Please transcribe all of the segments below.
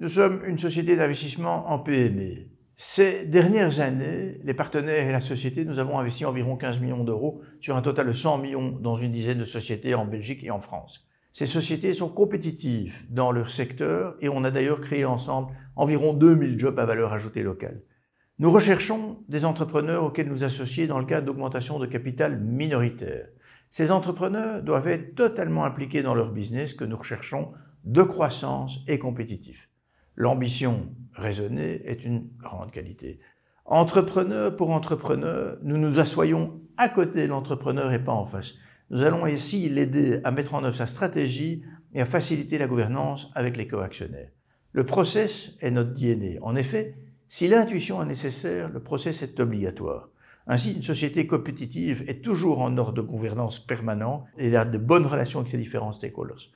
Nous sommes une société d'investissement en PME. Ces dernières années, les partenaires et la société, nous avons investi environ 15 millions d'euros sur un total de 100 millions dans une dizaine de sociétés en Belgique et en France. Ces sociétés sont compétitives dans leur secteur et on a d'ailleurs créé ensemble environ 2000 jobs à valeur ajoutée locale. Nous recherchons des entrepreneurs auxquels nous associer dans le cadre d'augmentation de capital minoritaire. Ces entrepreneurs doivent être totalement impliqués dans leur business que nous recherchons de croissance et compétitif. L'ambition raisonnée est une grande qualité. Entrepreneur pour entrepreneur, nous nous assoyons à côté de l'entrepreneur et pas en face. Nous allons ici l'aider à mettre en œuvre sa stratégie et à faciliter la gouvernance avec les coactionnaires. Le process est notre DNA. En effet, si l'intuition est nécessaire, le process est obligatoire. Ainsi, une société compétitive est toujours en ordre de gouvernance permanent et a de bonnes relations avec ses différents stakeholders.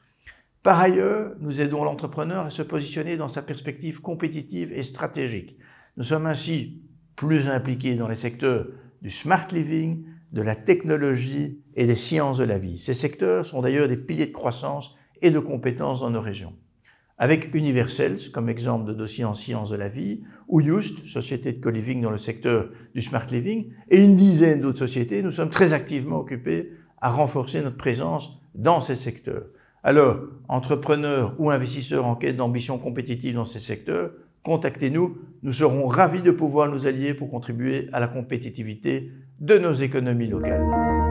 Par ailleurs, nous aidons l'entrepreneur à se positionner dans sa perspective compétitive et stratégique. Nous sommes ainsi plus impliqués dans les secteurs du smart living, de la technologie et des sciences de la vie. Ces secteurs sont d'ailleurs des piliers de croissance et de compétences dans nos régions. Avec Universels comme exemple de dossier en sciences de la vie, ou Just, société de co-living dans le secteur du smart living, et une dizaine d'autres sociétés, nous sommes très activement occupés à renforcer notre présence dans ces secteurs. Alors, entrepreneurs ou investisseurs en quête d'ambition compétitive dans ces secteurs, contactez-nous. Nous serons ravis de pouvoir nous allier pour contribuer à la compétitivité de nos économies locales.